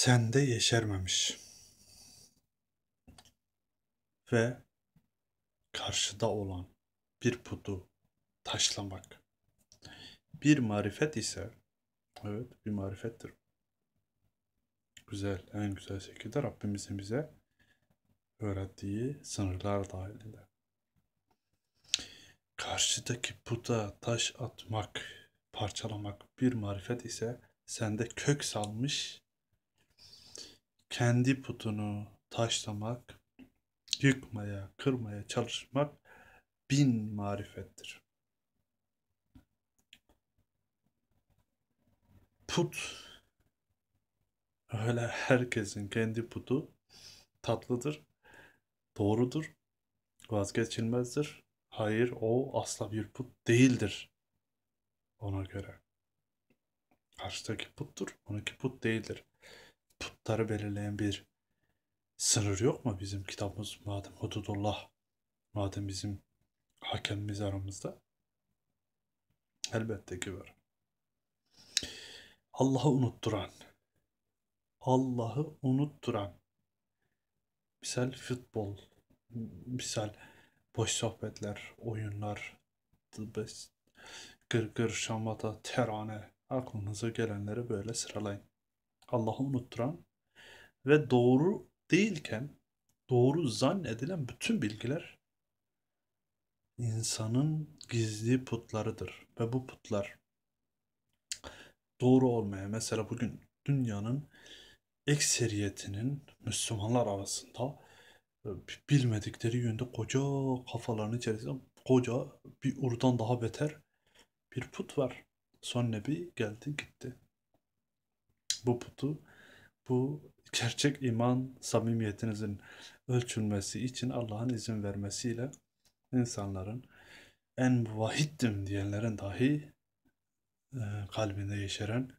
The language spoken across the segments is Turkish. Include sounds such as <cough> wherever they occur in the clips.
sende yeşermemiş ve karşıda olan bir putu taşlamak. Bir marifet ise, evet bir marifettir. Güzel, en güzel şekilde Rabbimizin bize öğrettiği sınırlar dahilinde. Karşıdaki puta taş atmak, parçalamak bir marifet ise sende kök salmış kendi putunu taşlamak, yıkmaya, kırmaya çalışmak bin marifettir. Put öyle herkesin kendi putu tatlıdır, doğrudur, vazgeçilmezdir. Hayır o asla bir put değildir ona göre. Karşıdaki puttur, onunki put değildir putları belirleyen bir sınır yok mu bizim kitabımız madem hududullah madem bizim hakemimiz aramızda elbette ki var. Allah'ı unutturan Allah'ı unutturan misal futbol misal boş sohbetler, oyunlar, gır gır, şamata, terane aklınıza gelenleri böyle sıralayın. Allah'ı unutturan ve doğru değilken doğru zannedilen bütün bilgiler insanın gizli putlarıdır. Ve bu putlar doğru olmaya mesela bugün dünyanın ekseriyetinin Müslümanlar arasında e, bilmedikleri yönde koca kafaların içerisinde koca bir urdan daha beter bir put var. Son Nebi geldi gitti bu putu, bu gerçek iman samimiyetinizin ölçülmesi için Allah'ın izin vermesiyle insanların en muvahhittim diyenlerin dahi e, kalbinde yeşeren,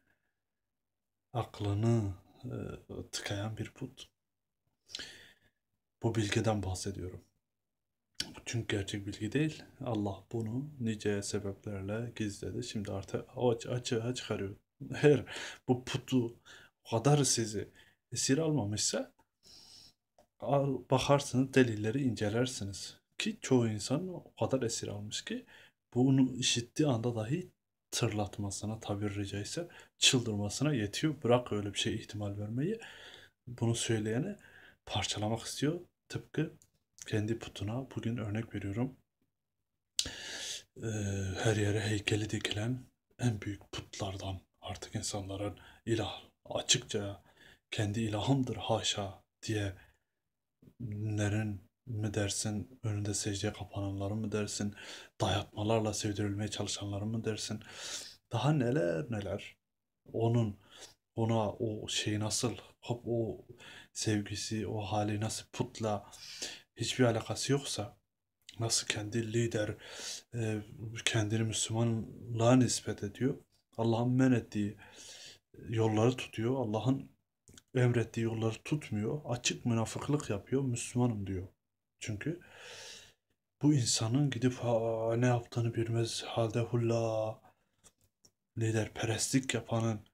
aklını e, tıkayan bir put. Bu bilgiden bahsediyorum. Çünkü gerçek bilgi değil. Allah bunu nice sebeplerle gizledi. Şimdi artık aç, açığa çıkarıyor eğer bu putu o kadar sizi esir almamışsa al, bakarsınız delilleri incelersiniz. Ki çoğu insan o kadar esir almış ki bunu işittiği anda dahi tırlatmasına tabir tabiri ise çıldırmasına yetiyor. Bırak öyle bir şey ihtimal vermeyi. Bunu söyleyene parçalamak istiyor. Tıpkı kendi putuna bugün örnek veriyorum. Ee, her yere heykeli dikilen en büyük putlardan Artık insanların ilah açıkça kendi ilahımdır haşa diye nerin mi dersin, önünde secdeye kapananların mı dersin, dayatmalarla sevdirilmeye çalışanların mı dersin, daha neler neler. Onun ona o şeyi nasıl, hop o sevgisi, o hali nasıl putla hiçbir alakası yoksa, nasıl kendi lider kendini Müslümanlığa nispet ediyor. Allah'ın men ettiği yolları tutuyor. Allah'ın emrettiği yolları tutmuyor. Açık münafıklık yapıyor. Müslümanım diyor. Çünkü bu insanın gidip ne yaptığını bilmez halde hulla liderperestlik yapanın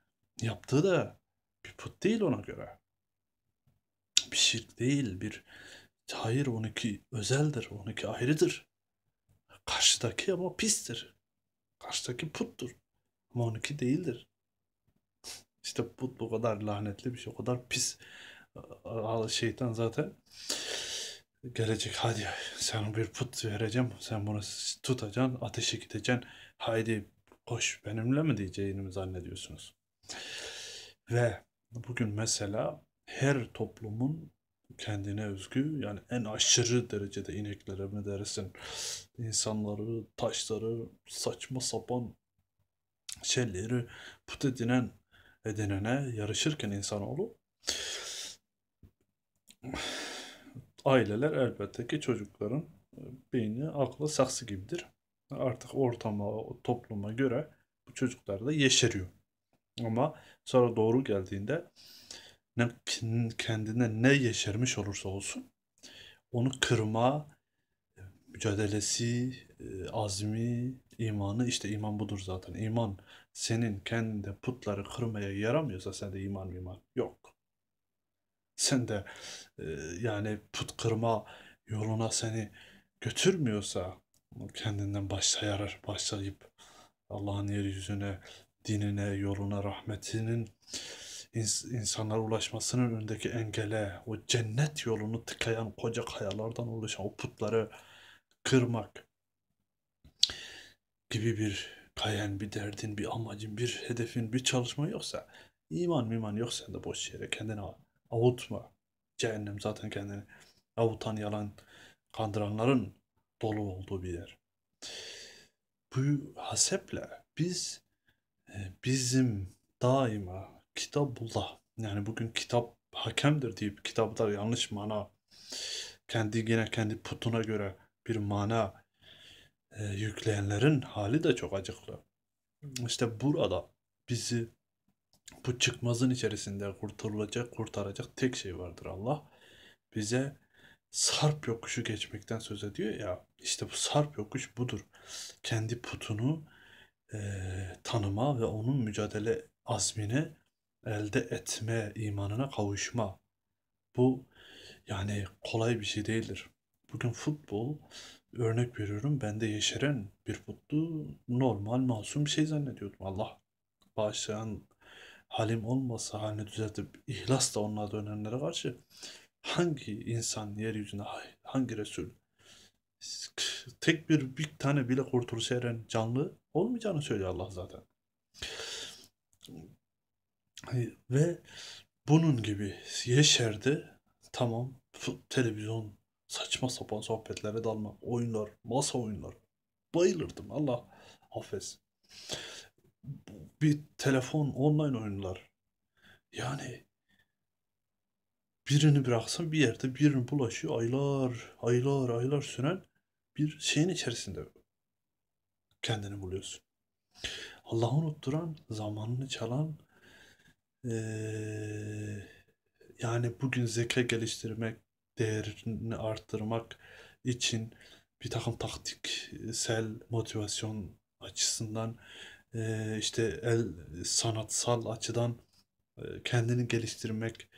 yaptığı da bir put değil ona göre. Bir şirk değil, bir hayır onunki özeldir, onunki ayrıdır. Karşıdaki ama pistir. Karşıdaki puttur. Ama onunki değildir. İşte put bu kadar lanetli bir şey. O kadar pis şeytan zaten gelecek. Hadi sen bir put vereceğim. Sen bunu tutacaksın. Ateşe gideceksin. Haydi koş benimle mi diyeceğini mi zannediyorsunuz? Ve bugün mesela her toplumun kendine özgü yani en aşırı derecede ineklere mi dersin insanları, taşları, saçma sapan şeyleri put edinen edinene yarışırken insanoğlu aileler elbette ki çocukların e, beyni, aklı saksı gibidir. Artık ortama, topluma göre bu çocuklar da yeşeriyor. Ama sonra doğru geldiğinde ne kendine ne yeşermiş olursa olsun onu kırma, mücadelesi, e, azmi, imanı işte iman budur zaten. İman senin kendinde putları kırmaya yaramıyorsa sende iman iman yok. Sen de e, yani put kırma yoluna seni götürmüyorsa kendinden başlayar başlayıp Allah'ın yeryüzüne, dinine, yoluna, rahmetinin insanlara ulaşmasının önündeki engele, o cennet yolunu tıkayan koca kayalardan oluşan o putları kırmak gibi bir kayen bir derdin, bir amacın, bir hedefin, bir çalışma yoksa, iman miman yoksa da boş yere kendini avutma. Cehennem zaten kendini avutan, yalan kandıranların dolu olduğu bir yer. Bu haseple biz e, bizim daima kitabullah yani bugün kitap hakemdir deyip kitaplar yanlış mana kendi yine kendi putuna göre bir mana e, yükleyenlerin hali de çok acıklı. İşte burada bizi bu çıkmazın içerisinde kurtarılacak, kurtaracak tek şey vardır Allah. Bize sarp yokuşu geçmekten söz ediyor ya. işte bu sarp yokuş budur. Kendi putunu e, tanıma ve onun mücadele azmini elde etme, imanına kavuşma. Bu yani kolay bir şey değildir. Bugün futbol örnek veriyorum bende yeşeren bir futbol normal masum bir şey zannediyordum. Allah bağışlayan halim olmasa halini düzeltip da onlar dönenlere karşı hangi insan yeryüzünde hangi Resul tek bir bir tane bile kurtuluşa eren canlı olmayacağını söylüyor Allah zaten. Ve bunun gibi yeşerde tamam televizyon Saçma sapan sohbetlere dalmak, oyunlar, masa oyunlar. Bayılırdım Allah affetsin. Bir telefon, online oyunlar. Yani birini bıraksam bir yerde birini bulaşıyor aylar, aylar, aylar süren bir şeyin içerisinde kendini buluyorsun. Allah'ı unutturan, zamanını çalan, ee, yani bugün zeka geliştirmek, değerini arttırmak için bir takım taktiksel motivasyon açısından e, işte el sanatsal açıdan e, kendini geliştirmek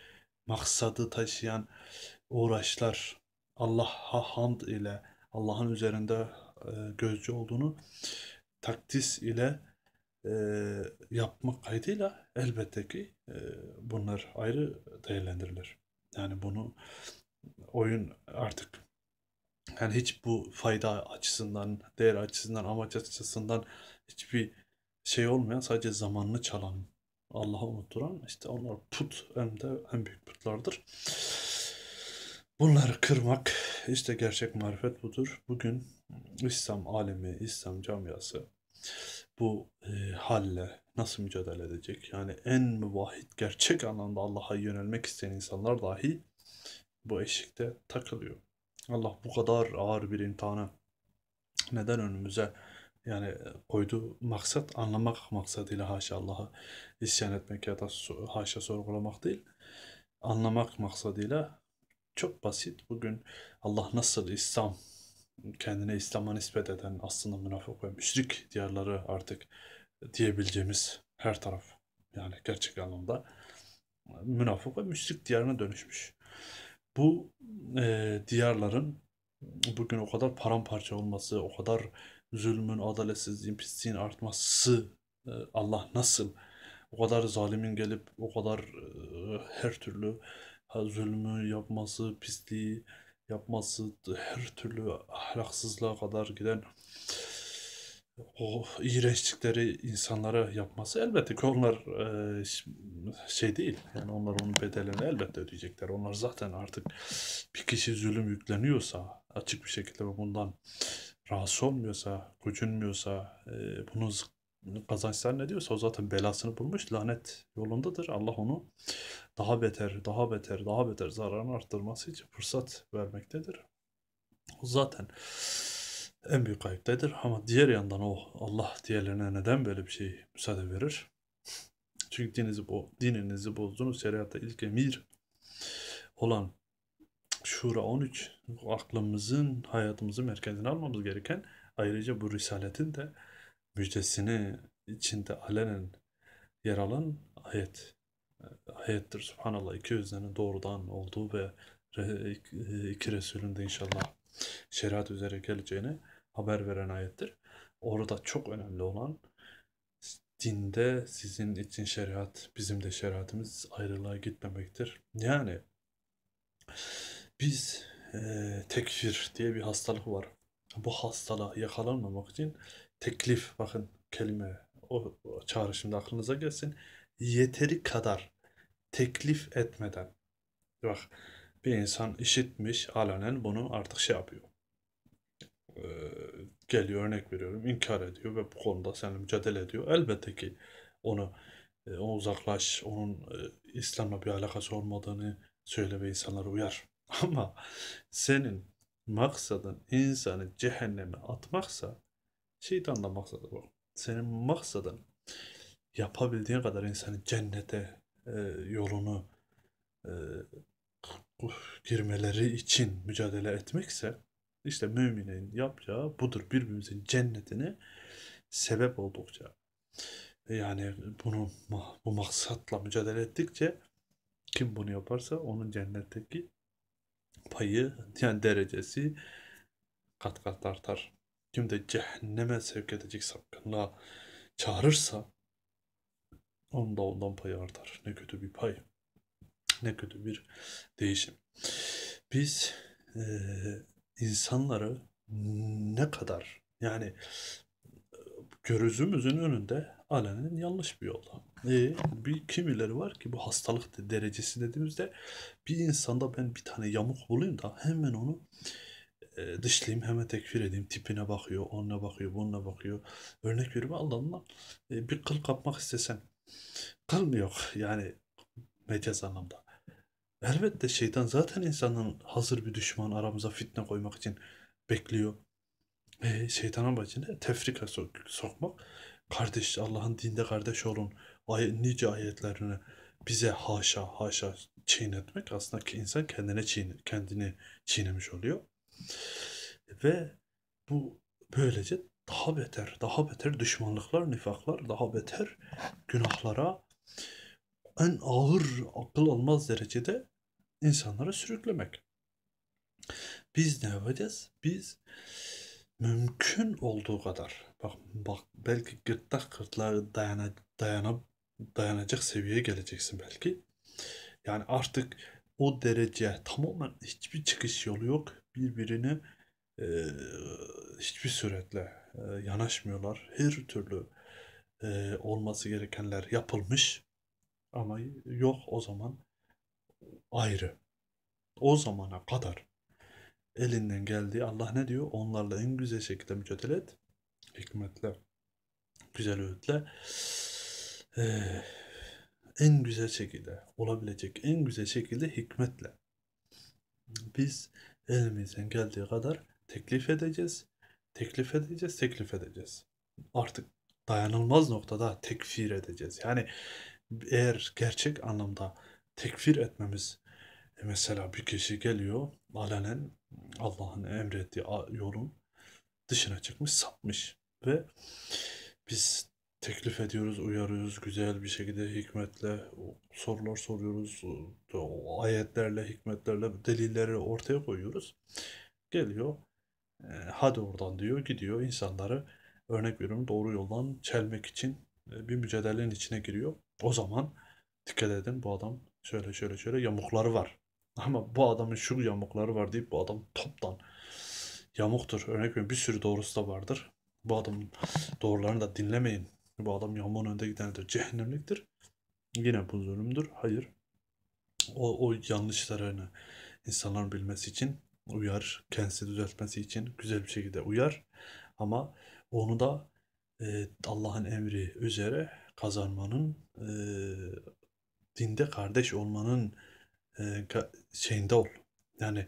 maksadı taşıyan uğraşlar Allah'a hamd ile Allah'ın üzerinde e, gözcü olduğunu taktis ile e, yapmak kaydıyla elbette ki bunlar ayrı değerlendirilir. Yani bunu oyun artık yani hiç bu fayda açısından, değer açısından, amaç açısından hiçbir şey olmayan sadece zamanını çalan, Allah'a unutturan işte onlar put hem de en büyük putlardır. Bunları kırmak işte gerçek marifet budur. Bugün İslam alemi, İslam camiası bu e, halle nasıl mücadele edecek? Yani en müvahit gerçek anlamda Allah'a yönelmek isteyen insanlar dahi bu eşikte takılıyor. Allah bu kadar ağır bir imtihanı neden önümüze yani koydu maksat anlamak maksadıyla haşa Allah'a isyan etmek ya da haşa sorgulamak değil. Anlamak maksadıyla çok basit. Bugün Allah nasıl İslam kendine İslam'a nispet eden aslında münafık ve müşrik diyarları artık diyebileceğimiz her taraf yani gerçek anlamda münafık ve müşrik diyarına dönüşmüş bu e, diyarların bugün o kadar paramparça olması, o kadar zulmün, adaletsizliğin, pisliğin artması e, Allah nasıl o kadar zalimin gelip o kadar e, her türlü zulmü yapması, pisliği yapması, her türlü ahlaksızlığa kadar giden o iğrençlikleri insanlara yapması elbette ki onlar e, şey değil. Yani onlar onun bedelini elbette ödeyecekler. Onlar zaten artık bir kişi zulüm yükleniyorsa açık bir şekilde ve bundan rahatsız olmuyorsa, gücünmüyorsa, e, bunun kazançlar ne diyorsa o zaten belasını bulmuş. Lanet yolundadır. Allah onu daha beter, daha beter, daha beter zararını arttırması için fırsat vermektedir. O zaten en büyük ayıptadır. Ama diğer yandan o oh, Allah diğerlerine neden böyle bir şey müsaade verir? Çünkü dininizi, bo dininizi bozdunuz. Şeriatta ilk emir olan Şura 13 aklımızın hayatımızın merkezine almamız gereken ayrıca bu risaletin de müjdesini içinde alenen yer alan ayet e, ayettir. Subhanallah iki öznenin doğrudan olduğu ve e, iki Resulün de inşallah şeriat üzere geleceğini haber veren ayettir. Orada çok önemli olan dinde sizin için şeriat, bizim de şeriatımız ayrılığa gitmemektir. Yani biz e, tekfir diye bir hastalık var. Bu hastalığa yakalanmamak için teklif, bakın kelime o, o çağrışımda aklınıza gelsin. Yeteri kadar teklif etmeden, bak bir insan işitmiş alenen bunu artık şey yapıyor. Ee, geliyor örnek veriyorum inkar ediyor ve bu konuda seninle mücadele ediyor. Elbette ki onu e, o uzaklaş, onun e, İslam'la bir alakası olmadığını söyle ve insanları uyar. <laughs> Ama senin maksadın insanı cehenneme atmaksa şeytanla maksadı bu. Senin maksadın yapabildiğin kadar insanı cennete e, yolunu e, Uh, girmeleri için mücadele etmekse işte müminin yapacağı budur. Birbirimizin cennetini sebep oldukça yani bunu bu maksatla mücadele ettikçe kim bunu yaparsa onun cennetteki payı yani derecesi kat kat artar. Kim de cehenneme sevk edecek sapkınlığa çağırırsa onun da ondan payı artar. Ne kötü bir pay. <laughs> ne kötü bir değişim. Biz e, insanları ne kadar yani gözümüzün önünde alenen yanlış bir yolda. E, bir kimileri var ki bu hastalık derecesi dediğimizde bir insanda ben bir tane yamuk bulayım da hemen onu e, dışlayayım hemen tekfir edeyim. Tipine bakıyor, onunla bakıyor, bununla bakıyor. Örnek veriyorum Allah'ımla e, bir kıl kapmak istesen kıl yok yani mecaz anlamda. Elbette şeytan zaten insanın hazır bir düşman aramıza fitne koymak için bekliyor. E, şeytanın başına tefrika sok sokmak. Kardeş Allah'ın dinde kardeş olun. Ay nice ayetlerini bize haşa haşa çiğnetmek aslında ki insan kendine çiğne, kendini çiğnemiş oluyor. Ve bu böylece daha beter, daha beter düşmanlıklar, nifaklar, daha beter günahlara en ağır akıl almaz derecede insanlara sürüklemek. Biz ne yapacağız? Biz mümkün olduğu kadar bak bak belki gırtlak gırtlak dayana, dayana, dayanacak seviyeye geleceksin belki. Yani artık o derece tamamen hiçbir çıkış yolu yok. Birbirini e, hiçbir suretle e, yanaşmıyorlar. Her türlü e, olması gerekenler yapılmış. Ama yok o zaman ayrı. O zamana kadar elinden geldiği Allah ne diyor? Onlarla en güzel şekilde mücadele et. Hikmetle, güzel öğütle. Ee, en güzel şekilde, olabilecek en güzel şekilde hikmetle. Biz elimizden geldiği kadar teklif edeceğiz. Teklif edeceğiz, teklif edeceğiz. Artık dayanılmaz noktada tekfir edeceğiz. Yani eğer gerçek anlamda tekfir etmemiz e, mesela bir kişi geliyor alenen Allah'ın emrettiği yolun dışına çıkmış sapmış ve biz teklif ediyoruz, uyarıyoruz güzel bir şekilde hikmetle sorular soruyoruz, ayetlerle, hikmetlerle delilleri ortaya koyuyoruz. Geliyor, e, hadi oradan diyor, gidiyor insanları örnek veriyorum doğru yoldan çelmek için e, bir mücadelenin içine giriyor. O zaman dikkat edin bu adam şöyle şöyle şöyle yamukları var. <laughs> Ama bu adamın şu yamukları var deyip bu adam toptan yamuktur. Örnek veriyorum bir sürü doğrusu da vardır. Bu adamın doğrularını da dinlemeyin. Bu adam yamuğun önde gidenidir. Cehennemliktir. Yine bu zulümdür. Hayır. O, o yanlışlarını insanların bilmesi için uyar. Kendisi düzeltmesi için güzel bir şekilde uyar. Ama onu da e, Allah'ın emri üzere kazanmanın e, dinde kardeş olmanın e, şeyinde ol. Yani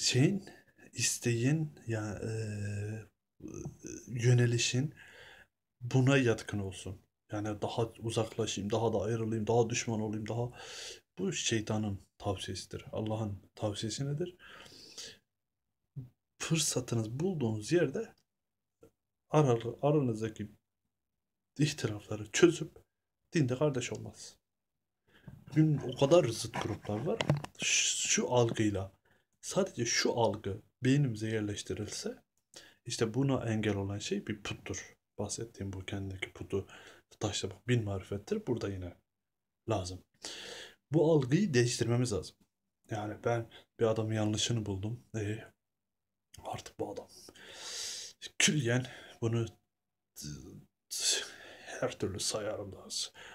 şeyin isteğin yani, yönelişin buna yatkın olsun. Yani daha uzaklaşayım, daha da ayrılayım, daha düşman olayım, daha bu şeytanın tavsiyesidir. Allah'ın tavsiyesi nedir? Fırsatınız bulduğunuz yerde aralı, aranızdaki ihtilafları çözüp dinde kardeş olmaz. Dün o kadar zıt gruplar var. Şu algıyla sadece şu algı beynimize yerleştirilse işte buna engel olan şey bir puttur. Bahsettiğim bu kendindeki putu taşlamak bin marifettir. Burada yine lazım. Bu algıyı değiştirmemiz lazım. Yani ben bir adamın yanlışını buldum. E, artık bu adam Külyen. Bunu her türlü sayarım da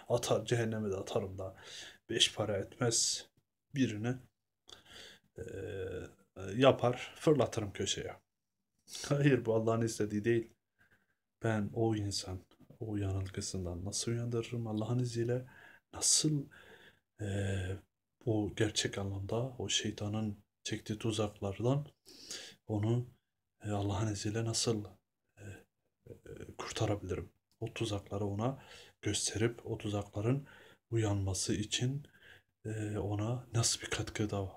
atar cehenneme de atarım da beş para etmez birini e, yapar fırlatırım köşeye. Hayır bu Allah'ın istediği değil. Ben o insan o yanılgısından nasıl uyandırırım Allah'ın izniyle nasıl e, o gerçek anlamda o şeytanın çektiği tuzaklardan onu e, Allah'ın izniyle nasıl e, kurtarabilirim. O tuzakları ona gösterip o tuzakların uyanması için e, ona nasıl bir katkıda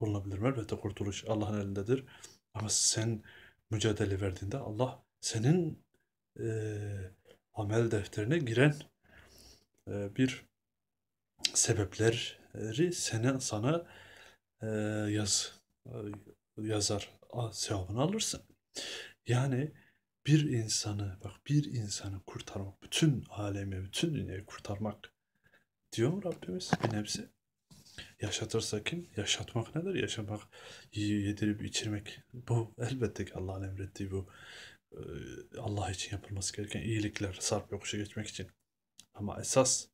bulunabilirim? Elbette kurtuluş Allah'ın elindedir. Ama sen mücadele verdiğinde Allah senin e, amel defterine giren e, bir sebepleri sene, sana e, yaz e, yazar sevabını alırsın. Yani bir insanı bak bir insanı kurtarmak bütün alemi bütün dünyayı kurtarmak diyor mu Rabbimiz bir nebze yaşatırsa kim yaşatmak nedir yaşamak yedirip içirmek bu elbette ki Allah'ın emrettiği bu Allah için yapılması gereken iyilikler sarp yokuşa geçmek için ama esas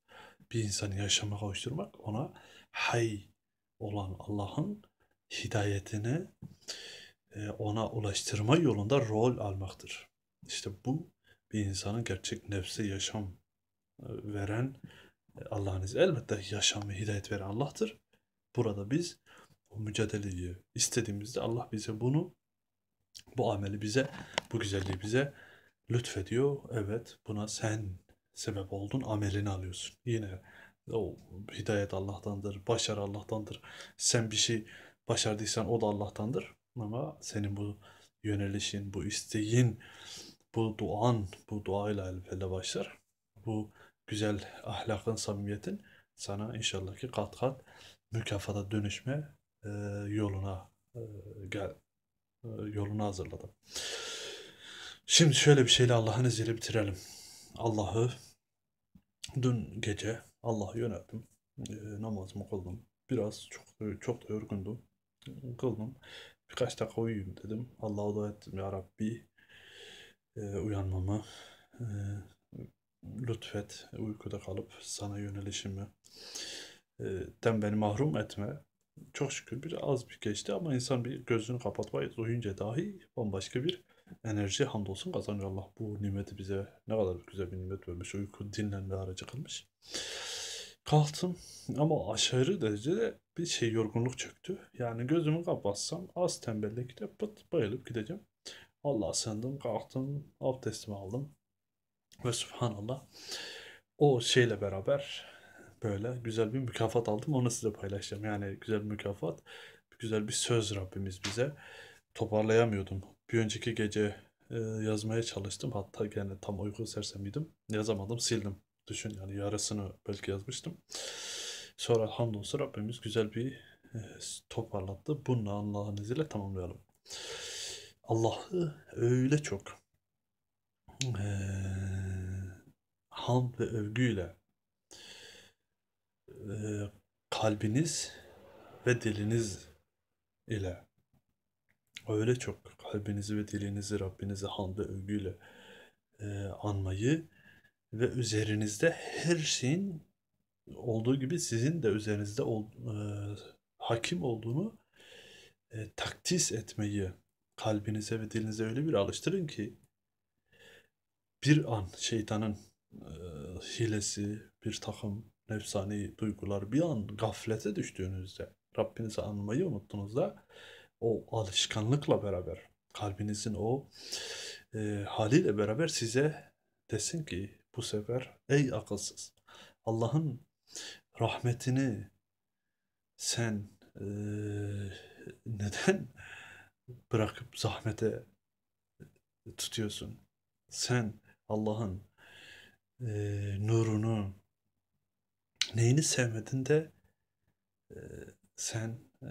bir insanı yaşama kavuşturmak ona hay olan Allah'ın hidayetini ona ulaştırma yolunda rol almaktır. İşte bu bir insanın gerçek nefse yaşam e, veren e, Allah'ın izni. Elbette yaşamı hidayet veren Allah'tır. Burada biz o mücadeleyi istediğimizde Allah bize bunu, bu ameli bize, bu güzelliği bize lütfediyor. Evet buna sen sebep oldun, amelini alıyorsun. Yine o hidayet Allah'tandır, başarı Allah'tandır. Sen bir şey başardıysan o da Allah'tandır. Ama senin bu yönelişin, bu isteğin bu duan, bu duayla elbette başlar. Bu güzel ahlakın, samimiyetin sana inşallah ki kat kat mükafata dönüşme yoluna e, gel e, yolunu hazırladım. Şimdi şöyle bir şeyle Allah'ın izniyle bitirelim. Allah'ı dün gece Allah'a yöneldim. E, namazımı kıldım. Biraz çok çok da yorgundum. Kıldım. Birkaç dakika uyuyayım dedim. Allah'a dua ettim ya Rabbi e, uyanmamı e, lütfet, uykuda kalıp sana yönelişimi e, den beni mahrum etme. Çok şükür bir az bir geçti ama insan bir gözünü kapatmayı duyunca dahi bambaşka bir enerji hamdolsun kazanıyor Allah. Bu nimeti bize ne kadar güzel bir nimet vermiş. Uyku dinlenme aracı kılmış. Kalktım ama aşırı derecede bir şey yorgunluk çöktü. Yani gözümü kapatsam az tembellikte pıt bayılıp gideceğim. Allah sığındım, kalktım, abdestimi aldım. Ve subhanallah o şeyle beraber böyle güzel bir mükafat aldım. Onu size paylaşacağım. Yani güzel bir mükafat, güzel bir söz Rabbimiz bize. Toparlayamıyordum. Bir önceki gece e, yazmaya çalıştım. Hatta yani tam uyku sersemiydim. Yazamadım, sildim. Düşün yani yarısını belki yazmıştım. Sonra hamdolsun Rabbimiz güzel bir e, toparlattı. Bunu Allah'ın izniyle tamamlayalım. Allah'ı öyle çok e, ham ve övgüyle e, kalbiniz ve diliniz ile öyle çok kalbinizi ve dilinizi Rabbinize hamd ve övgüyle e, anmayı ve üzerinizde her şeyin olduğu gibi sizin de üzerinizde ol, e, hakim olduğunu e, takdis etmeyi kalbinize ve dilinize öyle bir alıştırın ki bir an şeytanın e, hilesi, bir takım nefsani duygular bir an gaflete düştüğünüzde, Rabbinizi anmayı unuttuğunuzda o alışkanlıkla beraber, kalbinizin o e, haliyle beraber size desin ki bu sefer ey akılsız Allah'ın rahmetini sen e, neden bırakıp zahmete tutuyorsun. Sen Allah'ın e, nurunu neyini sevmedin de e, sen e,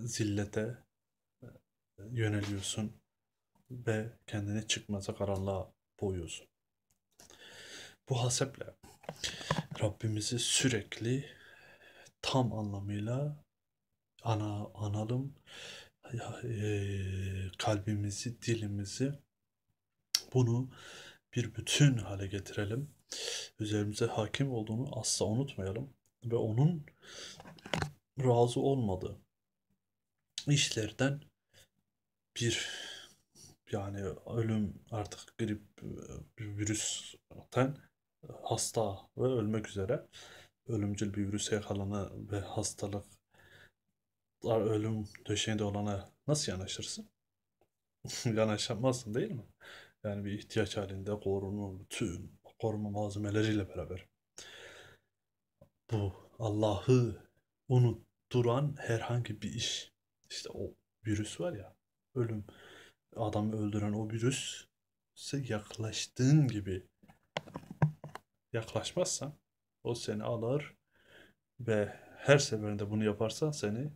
zillete e, yöneliyorsun ve kendini çıkmaza karanlığa boyuyorsun. Bu haseple Rabbimizi sürekli tam anlamıyla ana analım e, kalbimizi, dilimizi bunu bir bütün hale getirelim. Üzerimize hakim olduğunu asla unutmayalım ve onun razı olmadığı işlerden bir yani ölüm artık grip e, bir virüsten hasta ve ölmek üzere ölümcül bir virüse yakalanı ve hastalık ölüm döşeğinde olana nasıl yanaşırsın? <laughs> Yanaşamazsın değil mi? Yani bir ihtiyaç halinde korunur tüm koruma malzemeleriyle beraber. Bu Allah'ı unutturan herhangi bir iş. İşte o virüs var ya, ölüm adamı öldüren o virüs yaklaştığın gibi yaklaşmazsan o seni alır ve her seferinde bunu yaparsan seni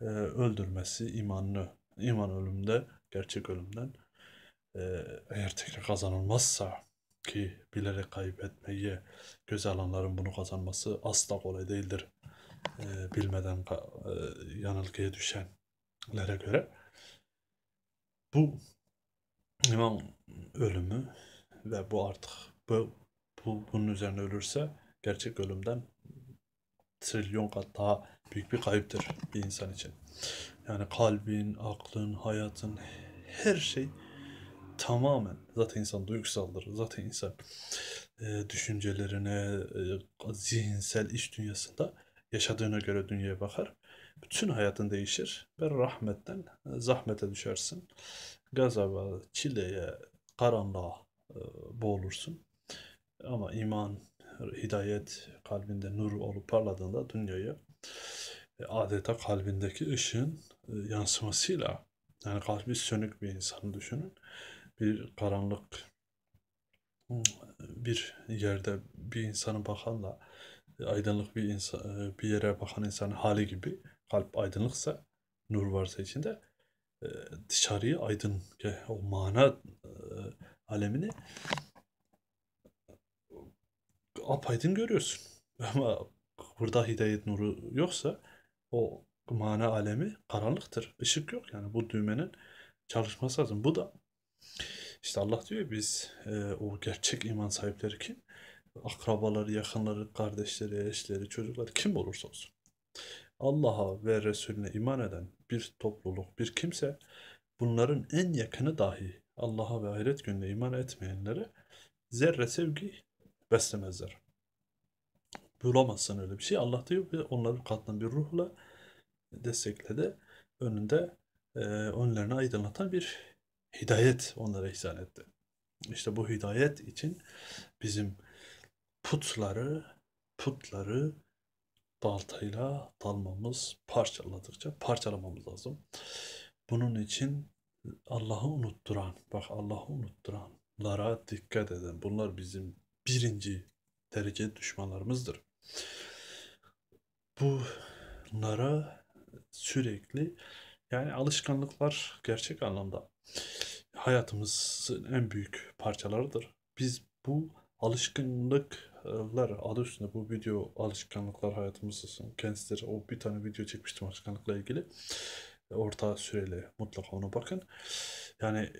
e, öldürmesi imanını, iman ölümde, gerçek ölümden e, eğer tekrar kazanılmazsa ki bilerek kaybetmeyi göz alanların bunu kazanması asla kolay değildir. E, bilmeden e, yanılgıya düşenlere göre. Bu iman ölümü ve bu artık bu, bu bunun üzerine ölürse gerçek ölümden trilyon kat daha büyük bir kayıptır bir insan için. Yani kalbin, aklın, hayatın her şey tamamen zaten insan duygusaldır. Zaten insan e, düşüncelerine, e, zihinsel iş dünyasında yaşadığına göre dünyaya bakar. Bütün hayatın değişir ve rahmetten zahmete düşersin. Gazaba, çileye, karanlığa e, boğulursun. Ama iman, hidayet kalbinde nur olup parladığında dünyayı e, adeta kalbindeki ışığın e, yansımasıyla yani kalbi sönük bir insanı düşünün. Bir karanlık hmm, bir yerde bir insanı bakanla e, aydınlık bir insan bir yere bakan insanın hali gibi kalp aydınlıksa nur varsa içinde dışarıyı aydın o mana alemini apaydın görüyorsun. <laughs> Ama burada hidayet nuru yoksa o mana alemi karanlıktır. Işık yok yani bu düğmenin çalışması lazım. Bu da işte Allah diyor biz e, o gerçek iman sahipleri kim? Akrabaları, yakınları, kardeşleri, eşleri, çocukları kim olursa olsun. Allah'a ve Resulüne iman eden bir topluluk, bir kimse bunların en yakını dahi Allah'a ve ahiret gününe iman etmeyenlere zerre sevgi beslemezler bulamazsan öyle bir şey. Allah diyor ve onları katlan bir ruhla destekle de önünde e, önlerini aydınlatan bir hidayet onlara ihsan etti. İşte bu hidayet için bizim putları, putları baltayla dalmamız, parçaladıkça parçalamamız lazım. Bunun için Allah'ı unutturan, bak Allah'ı unutturanlara dikkat edin. Bunlar bizim birinci derece düşmanlarımızdır. Bunlara sürekli yani alışkanlıklar gerçek anlamda hayatımızın en büyük parçalarıdır. Biz bu alışkanlıklar adı üstünde bu video alışkanlıklar hayatımızın kendisidir. O bir tane video çekmiştim alışkanlıkla ilgili. Orta süreli mutlaka ona bakın. Yani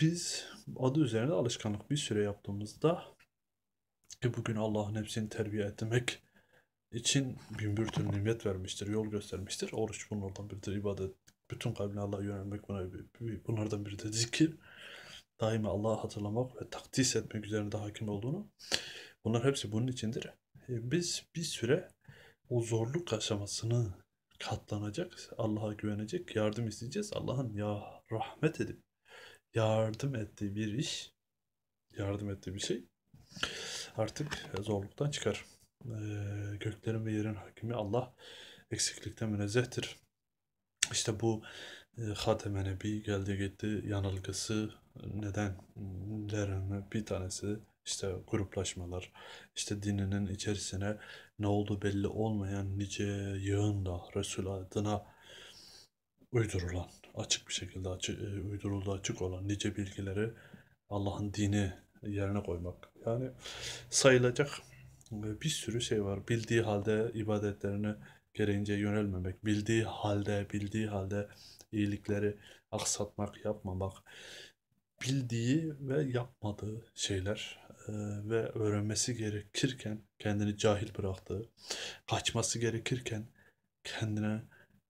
biz adı üzerinde alışkanlık bir süre yaptığımızda ki bugün Allah'ın hepsini terbiye etmek için binbir türlü nimet vermiştir, yol göstermiştir. Oruç bunlardan biridir, ibadet. Bütün kalbine Allah'a yönelmek buna, bunlardan biridir. Zikir, daima Allah'ı hatırlamak ve takdis etmek üzerine de hakim olduğunu. Bunlar hepsi bunun içindir. E, biz bir süre o zorluk aşamasını katlanacak, Allah'a güvenecek, yardım isteyeceğiz. Allah'ın ya rahmet edip yardım ettiği bir iş, yardım ettiği bir şey artık zorluktan çıkar. E, göklerin ve yerin hakimi Allah eksiklikten münezzehtir. İşte bu e, Hatem-i Nebi geldi gitti yanılgısı nedenlerine bir tanesi işte gruplaşmalar, işte dininin içerisine ne oldu belli olmayan nice yığınla Resul adına uydurulan, açık bir şekilde açık, e, uyduruldu açık olan nice bilgileri Allah'ın dini yerine koymak. Yani sayılacak e, bir sürü şey var. Bildiği halde ibadetlerine gereğince yönelmemek, bildiği halde, bildiği halde iyilikleri aksatmak, yapmamak, bildiği ve yapmadığı şeyler e, ve öğrenmesi gerekirken kendini cahil bıraktığı, kaçması gerekirken kendine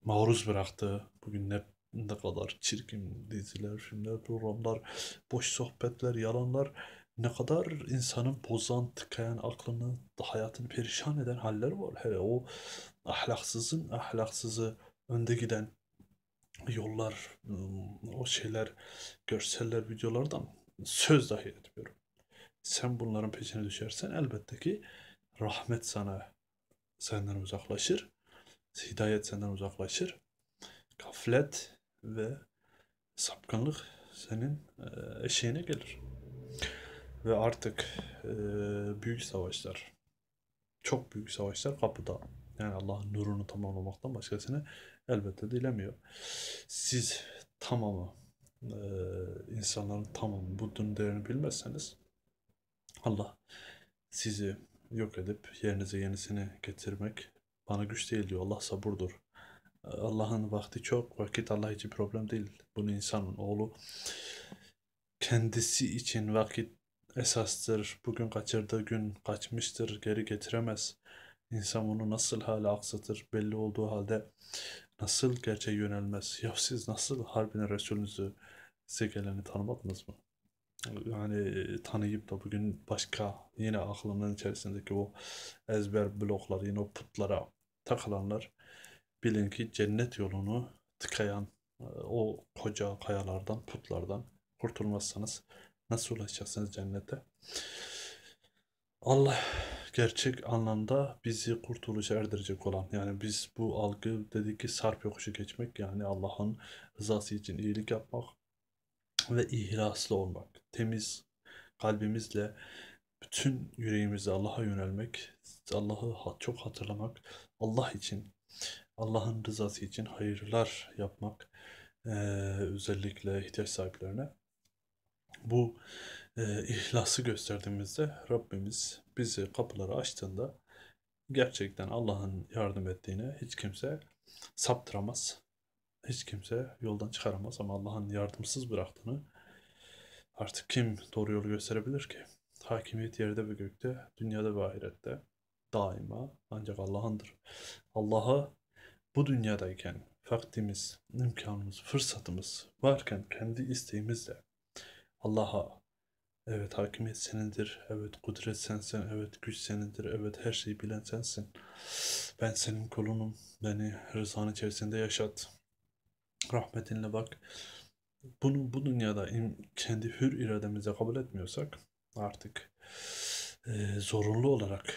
maruz bıraktığı, bugün ne, ne kadar çirkin diziler, filmler, programlar, boş sohbetler, yalanlar ne kadar insanın bozan, tıkayan aklını, hayatını perişan eden haller var. Hele o ahlaksızın ahlaksızı önde giden yollar, ıı, o şeyler, görseller, videolardan söz dahi etmiyorum. Sen bunların peşine düşersen elbette ki rahmet sana senden uzaklaşır, hidayet senden uzaklaşır, gaflet ve sapkınlık senin ıı, eşeğine gelir.'' Ve artık e, büyük savaşlar, çok büyük savaşlar kapıda. Yani Allah'ın nurunu tamamlamaktan başkasını elbette dilemiyor. Siz tamamı, e, insanların tamamı bu dün değerini bilmezseniz Allah sizi yok edip yerinize yenisini getirmek bana güç değil diyor. Allah saburdur. Allah'ın vakti çok, vakit Allah için problem değil. Bunu insanın oğlu kendisi için vakit esastır. Bugün kaçırdığı gün kaçmıştır, geri getiremez. İnsan onu nasıl hala aksatır, belli olduğu halde nasıl gerçeğe yönelmez? Ya siz nasıl harbiden Resulünüzü, size tanımadınız mı? Yani e, tanıyıp da bugün başka yine aklının içerisindeki o ezber blokları, yine o putlara takılanlar bilin ki cennet yolunu tıkayan e, o koca kayalardan, putlardan kurtulmazsanız Nasıl ulaşacaksınız cennete? Allah gerçek anlamda bizi kurtuluşa erdirecek olan yani biz bu algı dedik ki sarp yokuşu geçmek yani Allah'ın rızası için iyilik yapmak ve ihlaslı olmak. Temiz kalbimizle bütün yüreğimizi Allah'a yönelmek, Allah'ı çok hatırlamak, Allah için, Allah'ın rızası için hayırlar yapmak ee, özellikle ihtiyaç sahiplerine bu e, ihlası gösterdiğimizde Rabbimiz bizi kapıları açtığında gerçekten Allah'ın yardım ettiğini hiç kimse saptıramaz. Hiç kimse yoldan çıkaramaz ama Allah'ın yardımsız bıraktığını artık kim doğru yolu gösterebilir ki? Hakimiyet yerde ve gökte, dünyada ve ahirette daima ancak Allah'ındır. Allah'a bu dünyadayken vaktimiz, imkanımız, fırsatımız varken kendi isteğimizle Allah'a. Evet hakimiyet senindir. Evet kudret sensin. Evet güç senindir. Evet her şeyi bilen sensin. Ben senin kulunum. Beni rızan içerisinde yaşat. Rahmetinle bak. Bunu bu dünyada kendi hür irademize kabul etmiyorsak artık e, zorunlu olarak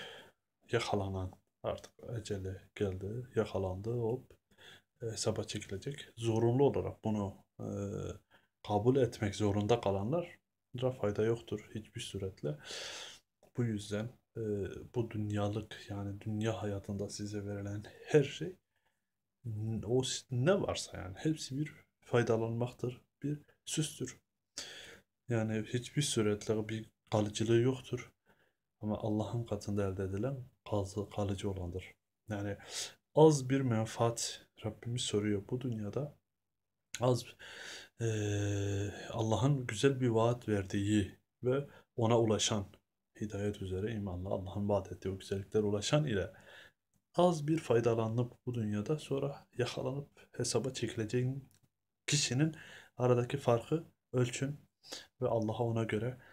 yakalanan artık ecele geldi, yakalandı, hop hesaba çekilecek. Zorunlu olarak bunu e, kabul etmek zorunda kalanlara fayda yoktur hiçbir suretle. Bu yüzden e, bu dünyalık yani dünya hayatında size verilen her şey o ne varsa yani hepsi bir faydalanmaktır, bir süstür. Yani hiçbir suretle bir kalıcılığı yoktur. Ama Allah'ın katında elde edilen kalıcı, kalıcı olandır. Yani az bir menfaat Rabbimiz soruyor bu dünyada az e, Allah'ın güzel bir vaat verdiği ve ona ulaşan hidayet üzere imanla Allah'ın vaat ettiği o güzellikler ulaşan ile az bir faydalanıp bu dünyada sonra yakalanıp hesaba çekileceğin kişinin aradaki farkı ölçün ve Allah'a ona göre